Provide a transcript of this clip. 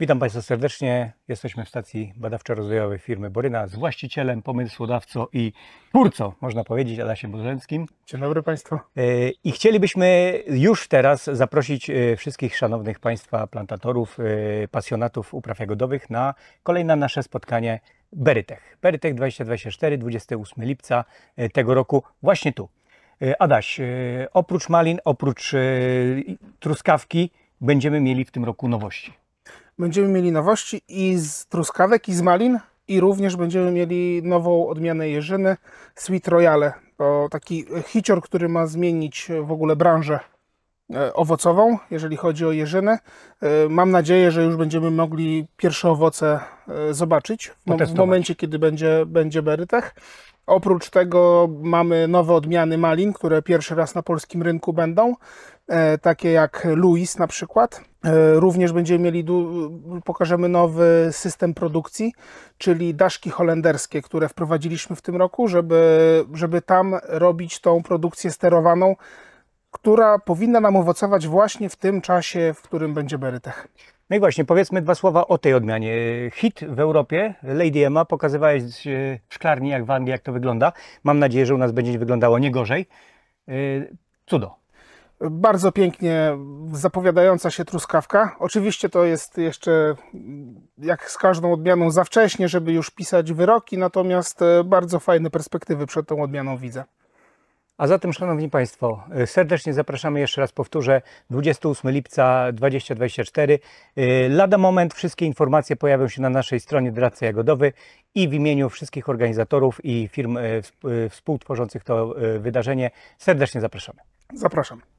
Witam Państwa serdecznie. Jesteśmy w stacji badawczo-rozwojowej firmy Boryna z właścicielem, pomysłodawcą i twórcą, można powiedzieć, Adasiem Bożenskim. Dzień dobry Państwu. E, I chcielibyśmy już teraz zaprosić e, wszystkich szanownych Państwa plantatorów, e, pasjonatów upraw jagodowych na kolejne nasze spotkanie Berytech. Berytech 2024, 28 lipca tego roku, właśnie tu. Adaś, oprócz malin, oprócz truskawki, będziemy mieli w tym roku nowości. Będziemy mieli nowości i z truskawek, i z malin, i również będziemy mieli nową odmianę jeżyny Sweet Royale. To taki hicior, który ma zmienić w ogóle branżę E, owocową, jeżeli chodzi o jeżynę. E, mam nadzieję, że już będziemy mogli pierwsze owoce e, zobaczyć w, w momencie, kiedy będzie, będzie Berytech. Oprócz tego mamy nowe odmiany malin, które pierwszy raz na polskim rynku będą, takie jak Louis na przykład. Również będziemy mieli, pokażemy nowy system produkcji, czyli daszki holenderskie, które wprowadziliśmy w tym roku, żeby, żeby tam robić tą produkcję sterowaną która powinna nam owocować właśnie w tym czasie, w którym będzie Berytech. No i właśnie, powiedzmy dwa słowa o tej odmianie. Hit w Europie, Lady Emma, pokazywałeś w szklarni jak w Anglii, jak to wygląda. Mam nadzieję, że u nas będzie wyglądało nie gorzej. Y, cudo. Bardzo pięknie zapowiadająca się truskawka. Oczywiście to jest jeszcze, jak z każdą odmianą, za wcześnie, żeby już pisać wyroki, natomiast e, bardzo fajne perspektywy przed tą odmianą widzę. A zatem, Szanowni Państwo, y, serdecznie zapraszamy, jeszcze raz powtórzę, 28 lipca 2024. Y, lada moment, wszystkie informacje pojawią się na naszej stronie Doradca Jagodowy i w imieniu wszystkich organizatorów i firm y, współtworzących to wydarzenie serdecznie zapraszamy. Zapraszam.